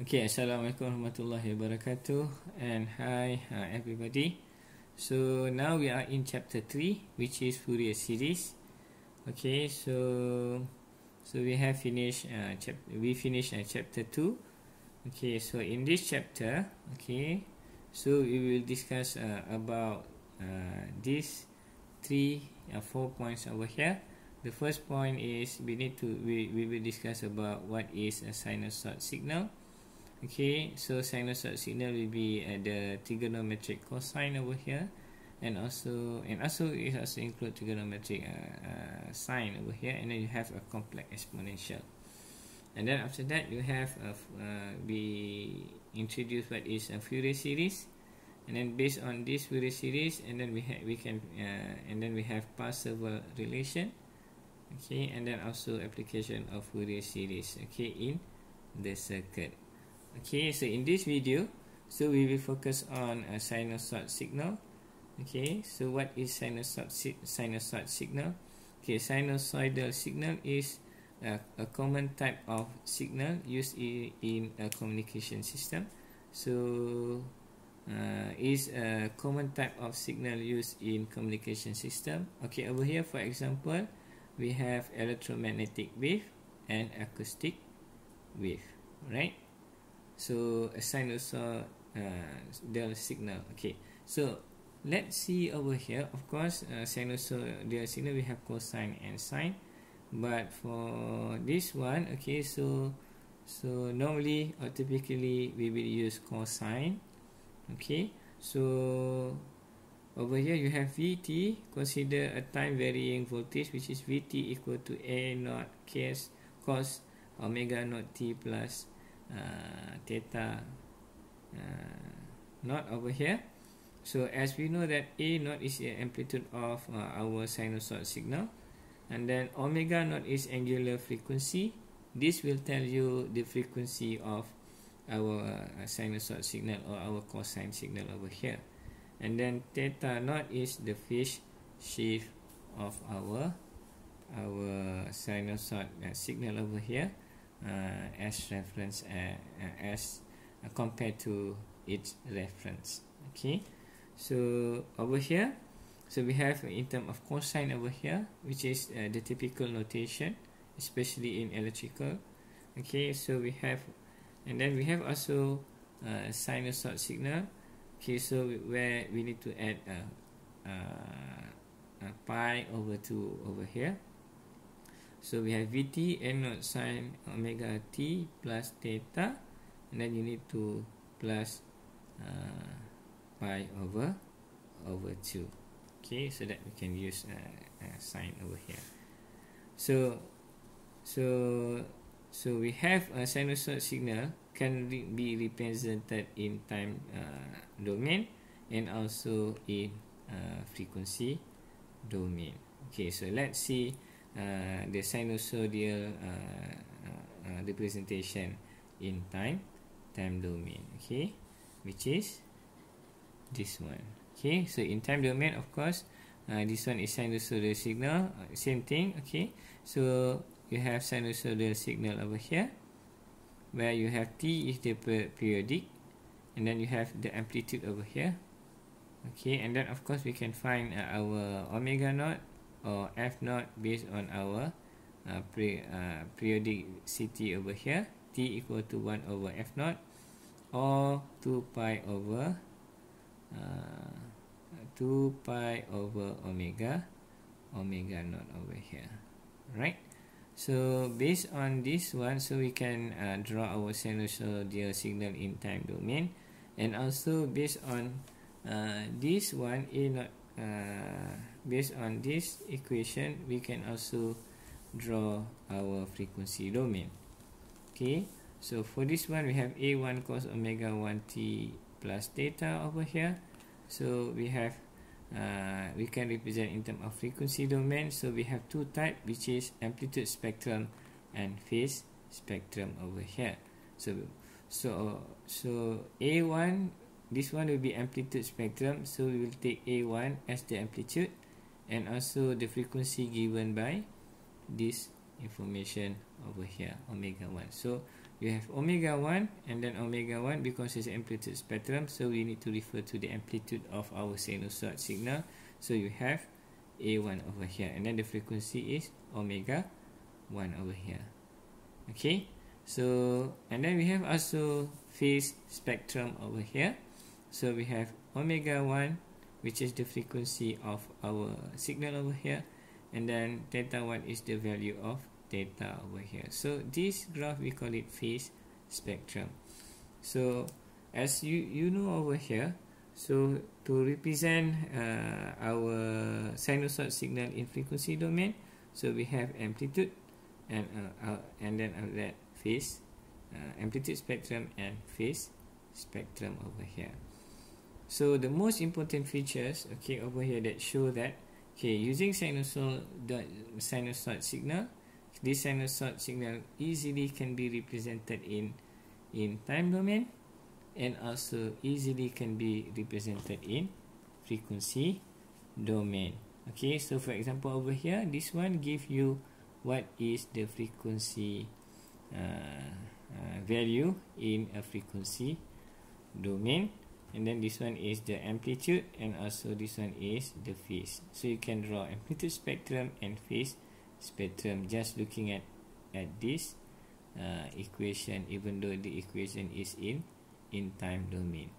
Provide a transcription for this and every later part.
Okay, Assalamualaikum warahmatullahi wabarakatuh and hi uh, everybody. So now we are in chapter 3 which is Fourier series. Okay, so so we have finished uh, chap we finished uh, chapter 2. Okay, so in this chapter, okay, so we will discuss uh, about uh, this three or uh, four points over here. The first point is we need to we, we will discuss about what is a sinusoid signal. okay so sinus signal will be at the trigonometric cosine over here and also and also it also include trigonometric uh, uh, sine over here and then you have a complex exponential and then after that you have a, uh, we introduce what is a Fourier series and then based on this Fourier series and then we have we can uh, and then we have Parseval relation okay and then also application of Fourier series okay in the circuit okay so in this video so we will focus on a sinusoid signal okay so what is sinusoid, si sinusoid signal okay sinusoidal signal is a, a common type of signal used in, in a communication system so uh, is a common type of signal used in communication system okay over here for example we have electromagnetic wave and acoustic wave right so a also uh, signal okay so let's see over here of course uh, sinusoidal signal we have cosine and sine but for this one okay so so normally or typically we will use cosine okay so over here you have vt consider a time varying voltage which is vt equal to a naught cos omega naught t plus Uh, theta uh, not over here so as we know that a not is the amplitude of uh, our sinusoid signal and then omega not is angular frequency this will tell you the frequency of our uh, sinusoid signal or our cosine signal over here and then theta not is the phase shift of our our sinusoid uh, signal over here as uh, reference as compared to its reference okay so over here so we have in term of cosine over here which is uh, the typical notation especially in electrical okay so we have and then we have also uh, sinusoid signal okay so we, where we need to add a pi over 2 over here So we have Vt n naught sine omega t plus theta and then you need to plus uh, pi over over 2. Okay, so that we can use a uh, uh, sine over here. So so so we have a sinusoid signal can re be represented in time uh, domain and also in uh, frequency domain. Okay, so let's see Uh, the sinusoidal uh, uh, representation uh, in time time domain okay which is this one okay so in time domain of course uh, this one is sinusoidal signal uh, same thing okay so you have sinusoidal signal over here where you have t is the per periodic and then you have the amplitude over here okay and then of course we can find uh, our omega naught or F naught based on our uh, pre, uh, periodicity over here T equal to one over F naught or two pi over uh, 2 pi over omega omega naught over here right so based on this one so we can uh, draw our sinusoidal signal in time domain and also based on uh, this one A not uh, based on this equation we can also draw our frequency domain okay so for this one we have a1 cos omega 1 t plus theta over here so we have uh, we can represent in terms of frequency domain so we have two type which is amplitude spectrum and phase spectrum over here so so so a1 this one will be amplitude spectrum, so we will take A1 as the amplitude and also the frequency given by this information over here, omega 1. So you have omega 1 and then omega 1 because it's amplitude spectrum, so we need to refer to the amplitude of our sinusoid signal. So you have A1 over here and then the frequency is omega 1 over here. Okay, so and then we have also phase spectrum over here so we have omega 1 which is the frequency of our signal over here and then theta 1 is the value of theta over here so this graph we call it phase spectrum so as you you know over here so to represent uh, our sinusoid signal in frequency domain so we have amplitude and uh, uh, and then that phase uh, amplitude spectrum and phase spectrum over here So the most important features, okay, over here that show that, okay, using sinusoid, sinusoid signal, this sinusoid signal easily can be represented in, in time domain, and also easily can be represented in frequency domain. Okay, so for example over here, this one give you what is the frequency uh, uh, value in a frequency domain and then this one is the amplitude and also this one is the phase so you can draw amplitude spectrum and phase spectrum just looking at at this uh, equation even though the equation is in in time domain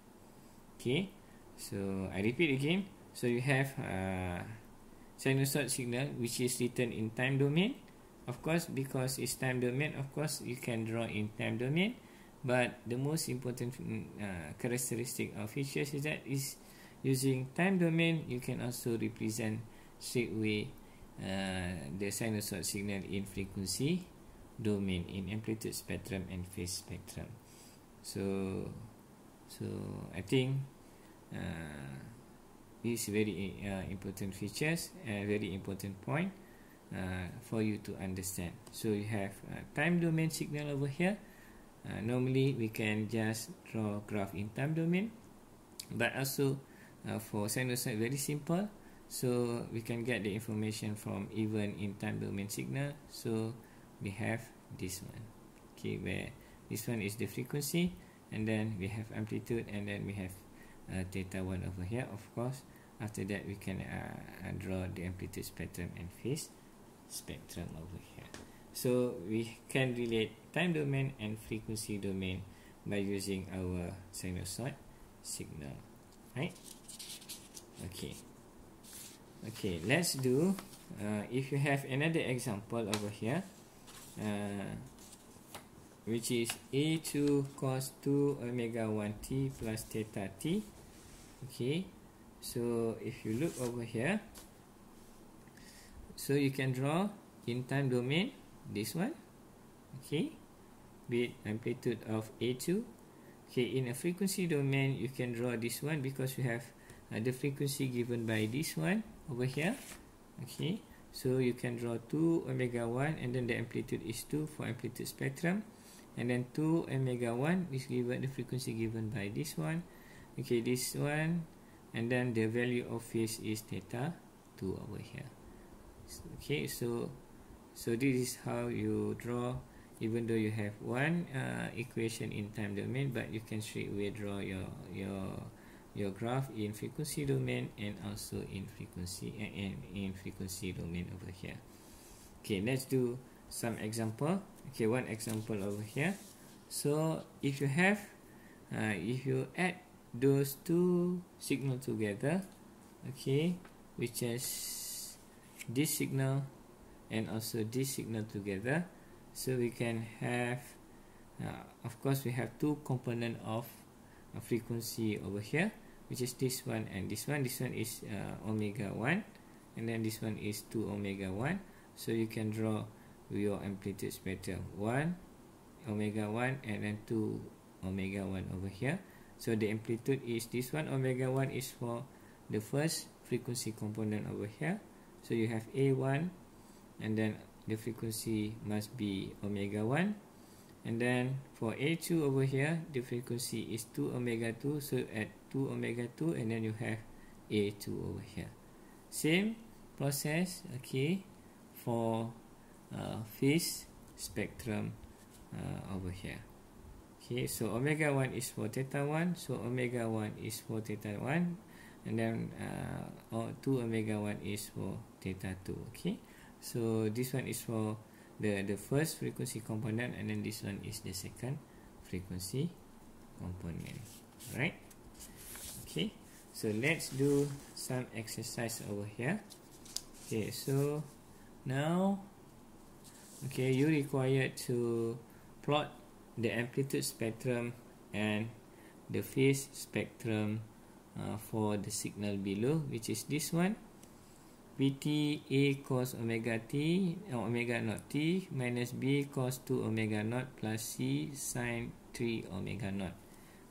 okay so i repeat again so you have uh, sinusoid signal which is written in time domain of course because it's time domain of course you can draw in time domain But the most important mm, uh, characteristic of features is that is using time domain, you can also represent straight away uh, the sinusoid signal in frequency domain, in amplitude spectrum and phase spectrum. So, so I think uh, these very uh, important features and uh, very important point uh, for you to understand. So you have uh, time domain signal over here. uh, normally we can just draw graph in time domain but also uh, for sinusoid very simple so we can get the information from even in time domain signal so we have this one okay where this one is the frequency and then we have amplitude and then we have uh, theta 1 over here of course after that we can uh, uh, draw the amplitude spectrum and phase spectrum over here So we can relate time domain and frequency domain by using our sinusoid signal, right? Okay. Okay, let's do. Uh, if you have another example over here, uh, which is a two cos two omega one t plus theta t. Okay, so if you look over here, so you can draw in time domain this one okay with amplitude of a2 okay in a frequency domain you can draw this one because you have uh, the frequency given by this one over here okay so you can draw 2 omega 1 and then the amplitude is 2 for amplitude spectrum and then 2 omega 1 is given the frequency given by this one okay this one and then the value of phase is theta 2 over here okay so So this is how you draw even though you have one uh, equation in time domain but you can straight away draw your your your graph in frequency domain and also in frequency uh, and in frequency domain over here. Okay, let's do some example. Okay, one example over here. So if you have uh, if you add those two signal together, okay, which is this signal and also this signal together so we can have uh, of course we have two component of frequency over here which is this one and this one this one is uh, omega 1 and then this one is 2 omega 1 so you can draw your amplitude spectrum 1 omega 1 and then 2 omega 1 over here so the amplitude is this one omega 1 is for the first frequency component over here so you have a1 and then the frequency must be omega 1 and then for A2 over here the frequency is 2 omega 2 so at 2 omega 2 and then you have A2 over here same process okay for uh, phase spectrum uh, over here okay so omega 1 is for theta 1 so omega 1 is for theta 1 and then uh, 2 omega 1 is for theta 2 okay so this one is for the the first frequency component and then this one is the second frequency component right okay so let's do some exercise over here okay so now okay you require to plot the amplitude spectrum and the phase spectrum uh, for the signal below which is this one Pt A cos omega T oh, omega naught T minus B cos 2 omega naught plus C sin 3 omega naught.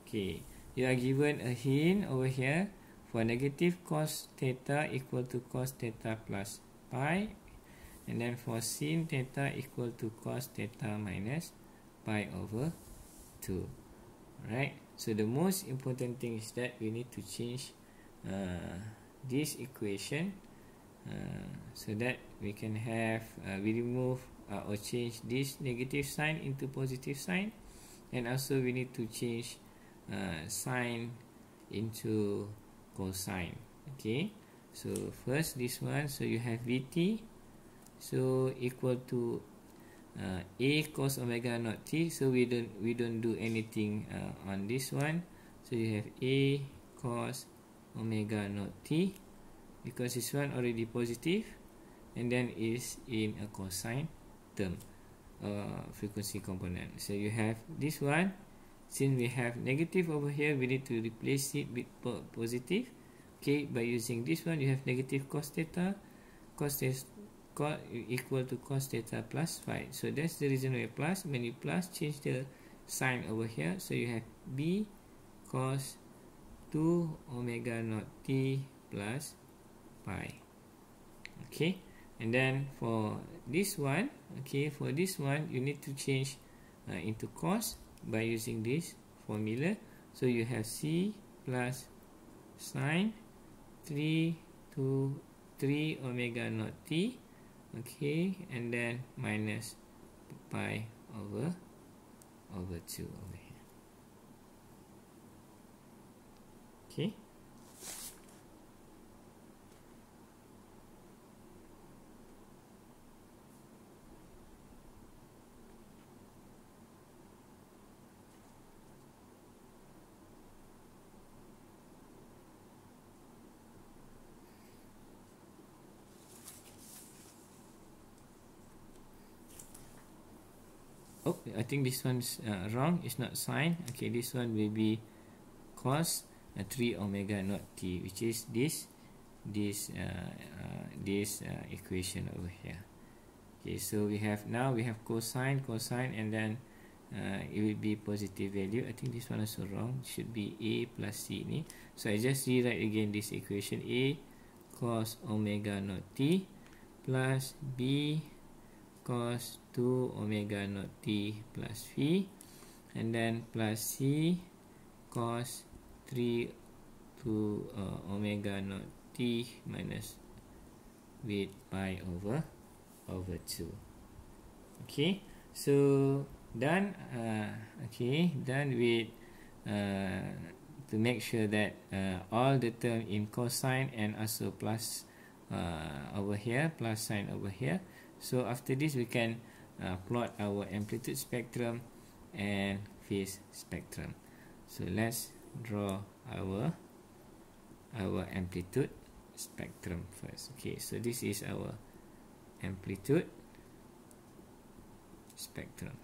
Okay. You are given a hint over here for negative cos theta equal to cos theta plus pi and then for sin theta equal to cos theta minus pi over 2. Right? So the most important thing is that we need to change uh, this equation. Uh, so that we can have uh, we remove uh, or change this negative sign into positive sign and also we need to change sine into cosine okay so first this one so you have vt so equal to uh, a cos omega not t so we don't we don't do anything uh, on this one so you have a cos omega not t because this one already positive and then is in a cosine term uh, frequency component so you have this one since we have negative over here we need to replace it with positive okay by using this one you have negative cos theta cos theta equal to cos theta plus 5 so that's the reason we plus when you plus change the sign over here so you have b cos 2 omega naught t plus pi okay and then for this one okay for this one you need to change uh, into cos by using this formula so you have c plus sine three two three omega not t okay and then minus pi over over two. omega oh I think this one's uh, wrong it's not sine okay this one will be cos uh, 3 omega not t which is this this uh, uh, this uh, equation over here okay so we have now we have cosine cosine and then uh, it will be positive value I think this one is wrong it should be a plus c ini. so I just rewrite again this equation a cos omega not t plus b cos 2 omega not t plus phi and then plus c cos 3 2 uh, omega not t minus with pi over over 2 okay so done uh, okay done with uh, to make sure that uh, all the term in cosine and also plus uh, over here plus sine over here so after this we can uh, plot our amplitude spectrum and phase spectrum so let's draw our our amplitude spectrum first okay so this is our amplitude spectrum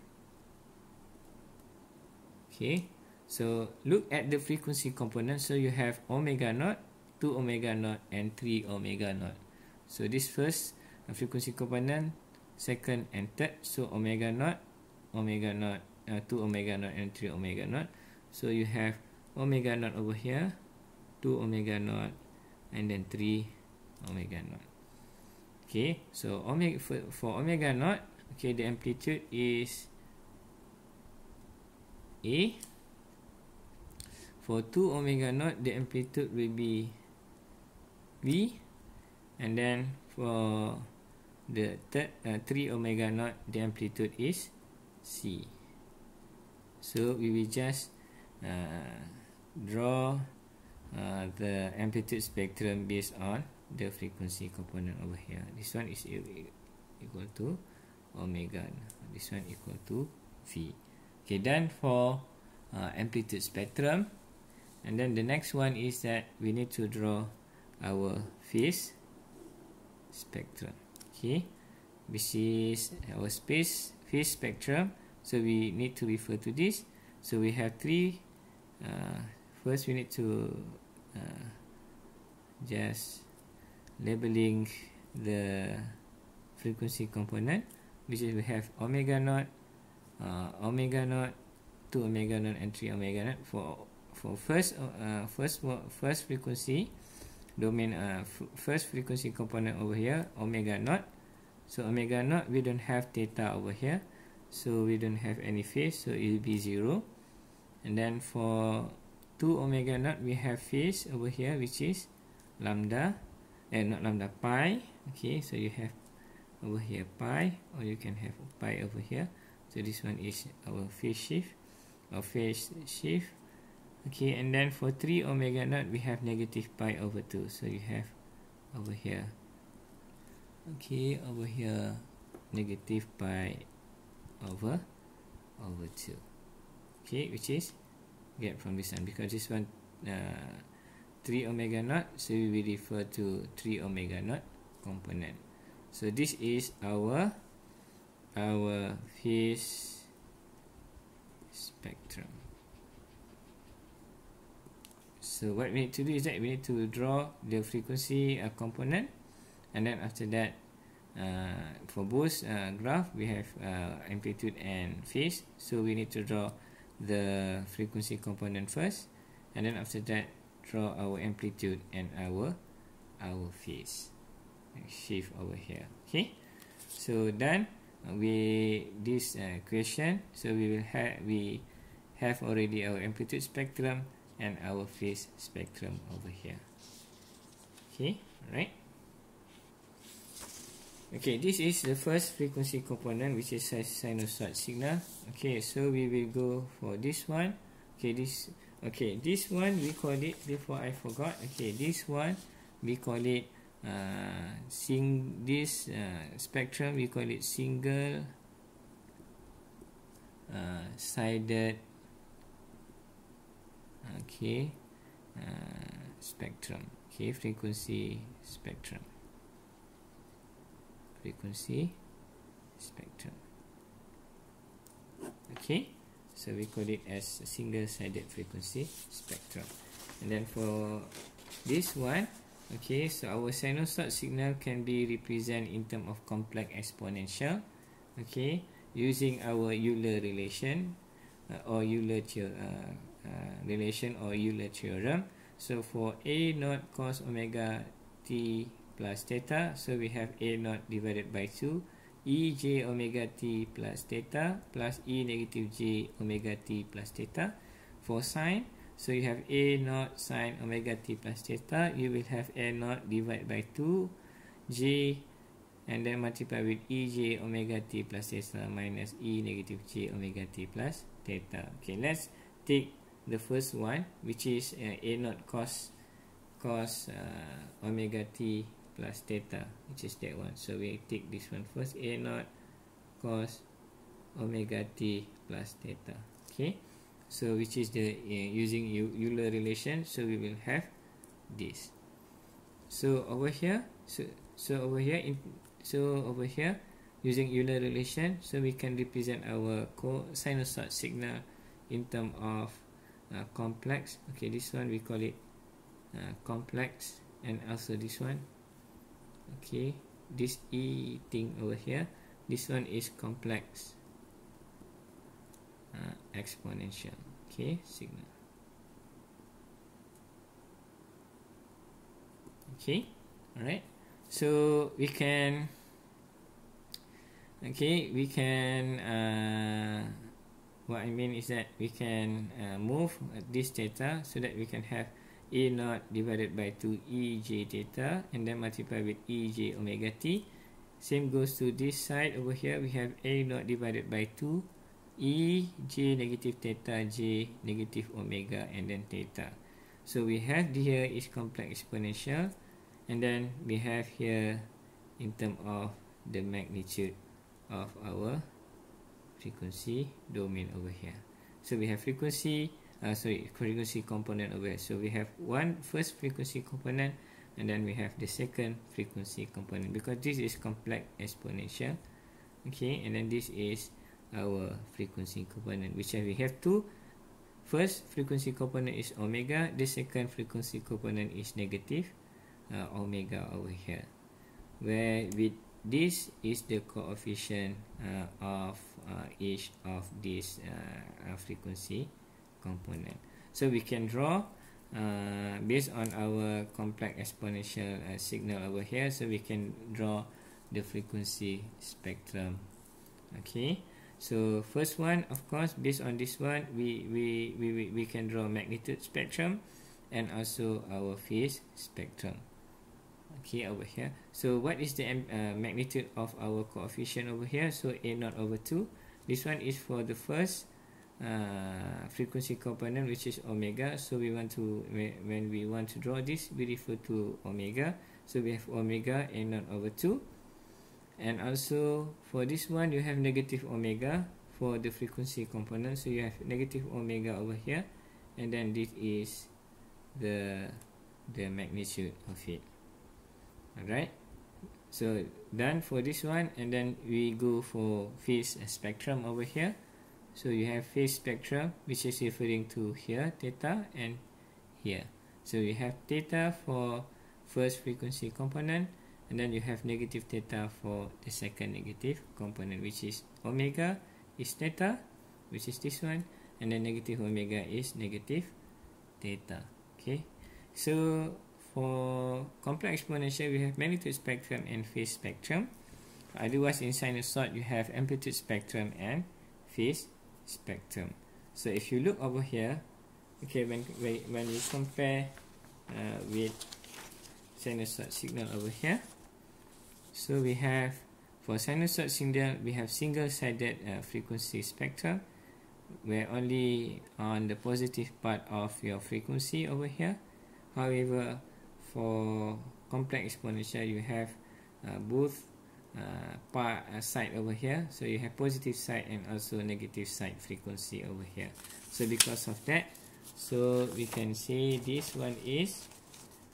okay so look at the frequency component so you have omega naught 2 omega naught and 3 omega naught so this first uh, frequency component second and third so omega naught omega naught uh, 2 omega naught and three omega naught so you have omega naught over here two omega naught and then three omega naught okay so omega for, for omega naught okay the amplitude is a for two omega naught the amplitude will be b and then for the third, uh, 3 omega naught the amplitude is C so we will just uh, draw uh, the amplitude spectrum based on the frequency component over here this one is equal to omega this one equal to V okay then for uh, amplitude spectrum and then the next one is that we need to draw our phase spectrum okay this is our space phase spectrum so we need to refer to this so we have three uh, first we need to uh, just labeling the frequency component which is we have omega naught uh, omega naught 2 omega naught and 3 omega naught for for first uh, first first frequency domain uh, first frequency component over here omega naught so omega naught we don't have theta over here so we don't have any phase so it will be zero and then for 2 omega naught we have phase over here which is lambda eh not lambda pi okay so you have over here pi or you can have pi over here so this one is our phase shift or phase shift Okay, and then for 3 omega naught, we have negative pi over 2. So you have over here. Okay, over here, negative pi over over 2. Okay, which is get from this one. Because this one, uh, 3 omega naught, so we refer to 3 omega naught component. So this is our our phase spectrum. So what we need to do is that we need to draw the frequency uh, component, and then after that, uh, for both uh, graph we have uh, amplitude and phase. So we need to draw the frequency component first, and then after that, draw our amplitude and our our phase. Shift over here. Okay. So then we this uh, question. So we will have we have already our amplitude spectrum and our phase spectrum over here. Okay, right? Okay, this is the first frequency component which is a sinusoid signal. Okay, so we will go for this one. Okay, this okay, this one we call it before I forgot. Okay, this one we call it uh sing this uh, spectrum we call it single uh sided okay uh, spectrum okay frequency spectrum frequency spectrum okay so we call it as single-sided frequency spectrum and then for this one okay so our sinusoid signal can be represented in terms of complex exponential okay using our Euler relation uh, or Euler uh, uh, relation or Euler theorem. So for A naught cos omega t plus theta, so we have A naught divided by 2, E j omega t plus theta plus E negative j omega t plus theta. For sine, so you have A naught sine omega t plus theta, you will have A naught divided by 2, j and then multiply with e j omega t plus theta minus e negative j omega t plus theta. Okay, let's take the first one which is uh, a naught cos cos uh, omega t plus theta which is that one so we take this one first a naught cos omega t plus theta okay so which is the uh, using Euler relation so we will have this so over here so so over here in, so over here using Euler relation so we can represent our co sinusoid signal in term of Uh, complex okay this one we call it uh, complex and also this one okay this e thing over here this one is complex uh, exponential okay signal okay all right so we can okay we can uh, what I mean is that we can uh, move this theta so that we can have E naught divided by 2 EJ theta and then multiply with EJ omega t. Same goes to this side over here. We have A naught divided by 2 EJ negative theta J negative omega and then theta. So we have the here is complex exponential and then we have here in term of the magnitude of our frequency domain over here. So we have frequency, uh, sorry, frequency component over here. So we have one first frequency component and then we have the second frequency component because this is complex exponential. Okay, and then this is our frequency component which we have two. First frequency component is omega, the second frequency component is negative uh, omega over here. Where with this is the coefficient uh, of uh, each of this uh, frequency component so we can draw uh, based on our complex exponential uh, signal over here so we can draw the frequency spectrum okay so first one of course based on this one we we we, we can draw magnitude spectrum and also our phase spectrum okay over here so what is the uh, magnitude of our coefficient over here so a naught over 2 this one is for the first uh, frequency component which is omega so we want to when we want to draw this we refer to omega so we have omega a naught over 2 and also for this one you have negative omega for the frequency component so you have negative omega over here and then this is the the magnitude of it alright so done for this one and then we go for phase spectrum over here so you have phase spectrum which is referring to here theta and here so you have theta for first frequency component and then you have negative theta for the second negative component which is omega is theta which is this one and then negative omega is negative theta okay so for complex exponential, we have magnitude spectrum and phase spectrum. Otherwise, in sinusoid, you have amplitude spectrum and phase spectrum. So if you look over here, okay, when when we compare uh, with sinusoid signal over here, so we have for sinusoid signal we have single-sided uh, frequency spectrum, where only on the positive part of your frequency over here. However, for complex exponential you have uh, both uh, part uh, side over here so you have positive side and also negative side frequency over here so because of that so we can say this one is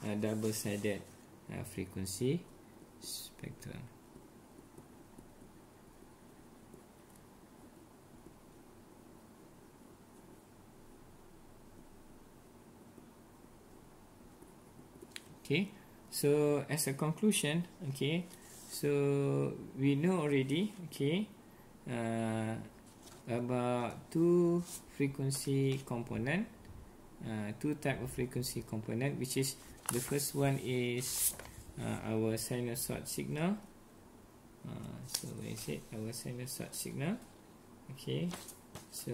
a double sided uh, frequency spectrum okay so as a conclusion okay so we know already okay uh, about two frequency component uh, two type of frequency component which is the first one is uh, our sinusoid signal uh, so is it? our sinusoid signal okay so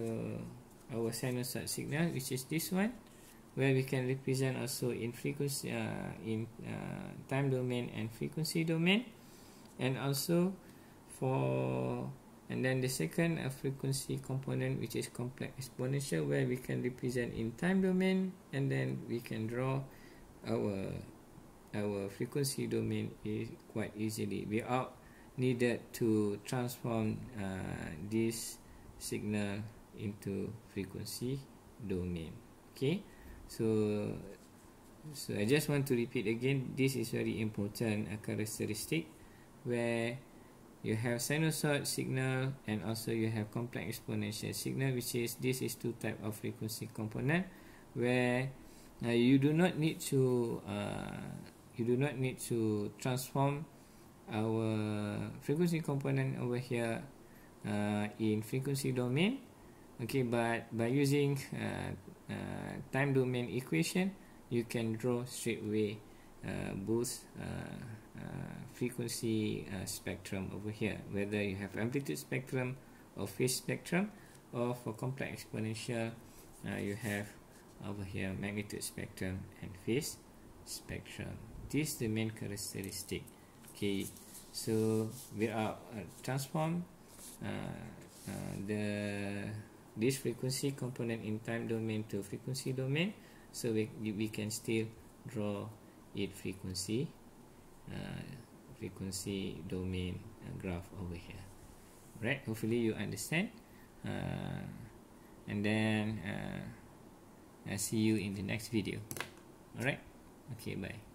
our sinusoid signal which is this one where we can represent also in frequency uh, in uh, time domain and frequency domain and also for and then the second a frequency component which is complex exponential where we can represent in time domain and then we can draw our our frequency domain is e, quite easily without needed to transform uh, this signal into frequency domain okay So so I just want to repeat again this is very important a uh, characteristic where you have sinusoid signal and also you have complex exponential signal which is this is two type of frequency component where uh, you do not need to uh, you do not need to transform our frequency component over here uh, in frequency domain okay but by using uh, Uh, time domain equation, you can draw straight away uh, both uh, uh, frequency spectrum over here, whether you have amplitude spectrum or phase spectrum, or for complex exponential, you have over here magnitude spectrum and phase spectrum. This is the main characteristic. Okay, so we are transform uh, the this frequency component in time domain to frequency domain so we, we can still draw it frequency uh, frequency domain uh, graph over here right hopefully you understand uh, and then uh, i see you in the next video all right okay bye